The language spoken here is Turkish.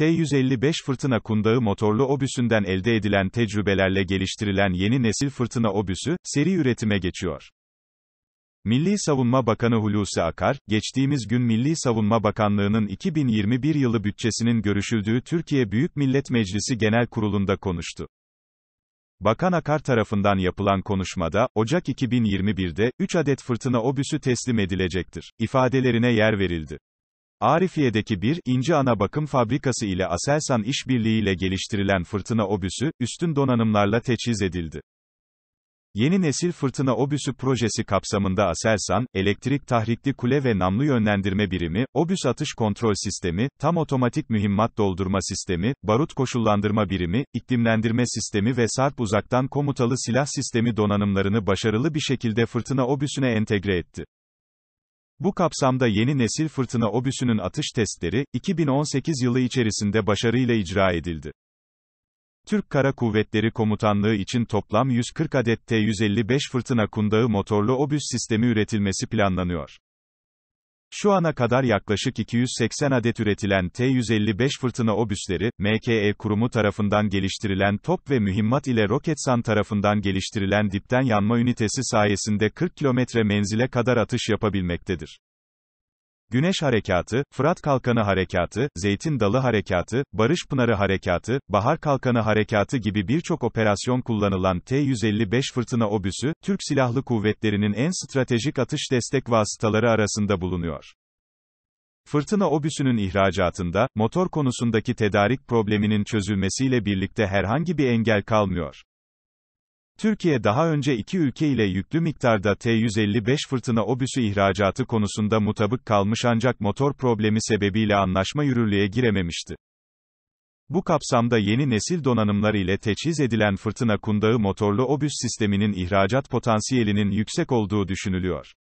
T-155 fırtına kundağı motorlu obüsünden elde edilen tecrübelerle geliştirilen yeni nesil fırtına obüsü, seri üretime geçiyor. Milli Savunma Bakanı Hulusi Akar, geçtiğimiz gün Milli Savunma Bakanlığı'nın 2021 yılı bütçesinin görüşüldüğü Türkiye Büyük Millet Meclisi Genel Kurulu'nda konuştu. Bakan Akar tarafından yapılan konuşmada, Ocak 2021'de, 3 adet fırtına obüsü teslim edilecektir, ifadelerine yer verildi. Arifiye'deki bir, ince ana bakım fabrikası ile Aselsan işbirliğiyle geliştirilen fırtına obüsü, üstün donanımlarla teçhiz edildi. Yeni nesil fırtına obüsü projesi kapsamında Aselsan, elektrik tahrikli kule ve namlu yönlendirme birimi, obüs atış kontrol sistemi, tam otomatik mühimmat doldurma sistemi, barut koşullandırma birimi, iklimlendirme sistemi ve sarp uzaktan komutalı silah sistemi donanımlarını başarılı bir şekilde fırtına obüsüne entegre etti. Bu kapsamda yeni nesil fırtına obüsünün atış testleri, 2018 yılı içerisinde başarıyla icra edildi. Türk Kara Kuvvetleri Komutanlığı için toplam 140 adet T-155 fırtına kundağı motorlu obüs sistemi üretilmesi planlanıyor. Şu ana kadar yaklaşık 280 adet üretilen T-155 fırtına obüsleri, MKE kurumu tarafından geliştirilen top ve mühimmat ile Roketsan tarafından geliştirilen dipten yanma ünitesi sayesinde 40 kilometre menzile kadar atış yapabilmektedir. Güneş Harekatı, Fırat Kalkanı Harekatı, Zeytin Dalı Harekatı, Barış Pınarı Harekatı, Bahar Kalkanı Harekatı gibi birçok operasyon kullanılan T-155 fırtına obüsü, Türk Silahlı Kuvvetleri'nin en stratejik atış destek vasıtaları arasında bulunuyor. Fırtına obüsünün ihracatında, motor konusundaki tedarik probleminin çözülmesiyle birlikte herhangi bir engel kalmıyor. Türkiye daha önce iki ülke ile yüklü miktarda T-155 fırtına obüsü ihracatı konusunda mutabık kalmış ancak motor problemi sebebiyle anlaşma yürürlüğe girememişti. Bu kapsamda yeni nesil donanımlar ile teçhiz edilen fırtına kundağı motorlu obüs sisteminin ihracat potansiyelinin yüksek olduğu düşünülüyor.